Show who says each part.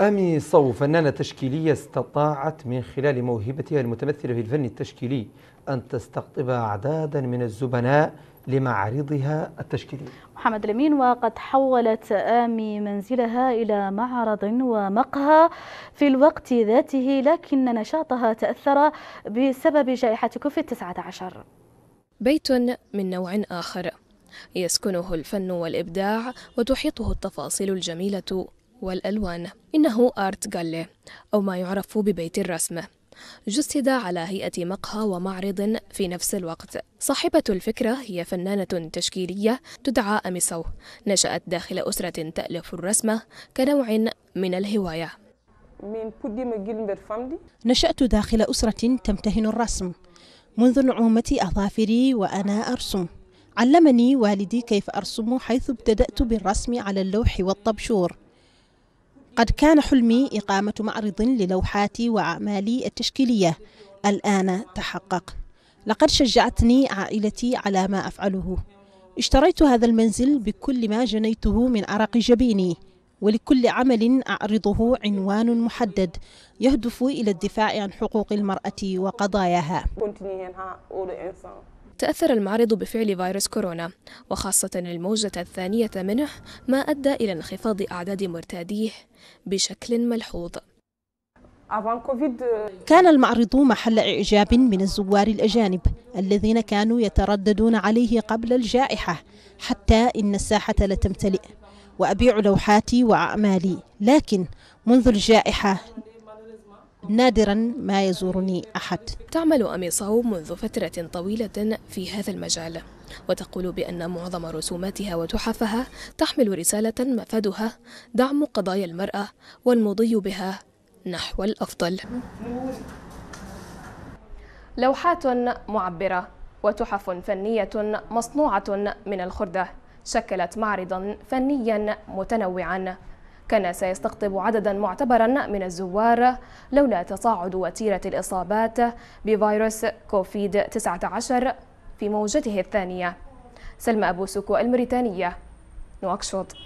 Speaker 1: أمي صو فنانة تشكيلية استطاعت من خلال موهبتها المتمثلة في الفن التشكيلي أن تستقطب أعدادا من الزبناء لمعرضها التشكيلي محمد الأمين وقد حولت آمي منزلها إلى معرض ومقهى في الوقت ذاته لكن نشاطها تأثر بسبب جائحة كوفيد 19 بيت من نوع آخر يسكنه الفن والإبداع وتحيطه التفاصيل الجميلة والألوان إنه آرت جالي أو ما يعرف ببيت الرسم جسد على هيئة مقهى ومعرض في نفس الوقت صاحبة الفكرة هي فنانة تشكيلية تدعى أميسو نشأت داخل أسرة تألف الرسمة كنوع من الهواية
Speaker 2: نشأت داخل أسرة تمتهن الرسم منذ نعومة أظافري وأنا أرسم علمني والدي كيف أرسم حيث ابتدأت بالرسم على اللوح والطبشور قد كان حلمي إقامة معرض للوحاتي وأعمالي التشكيلية الآن تحقق لقد شجعتني عائلتي على ما أفعله اشتريت هذا المنزل بكل ما جنيته من عرق جبيني ولكل عمل أعرضه عنوان محدد يهدف إلى الدفاع عن حقوق المرأة وقضاياها تأثر المعرض بفعل فيروس كورونا وخاصة
Speaker 1: الموجة الثانية منه ما أدى إلى انخفاض أعداد مرتاديه بشكل ملحوظ
Speaker 2: كان المعرض محل إعجاب من الزوار الأجانب الذين كانوا يترددون عليه قبل الجائحة حتى إن الساحة لتمتلئ وأبيع لوحاتي وأعمالي لكن منذ الجائحة نادرا ما يزورني أحد تعمل
Speaker 1: أميصاو منذ فترة طويلة في هذا المجال وتقول بأن معظم رسوماتها وتحفها تحمل رسالة مفادها دعم قضايا المرأة والمضي بها نحو الأفضل لوحات معبرة وتحف فنية مصنوعة من الخردة شكلت معرضا فنيا متنوعا كان سيستقطب عددا معتبرا من الزوار لولا تصاعد وتيرة الإصابات بفيروس كوفيد-19 في موجته الثانية سلمى أبو سكو الموريتانية نواكشوط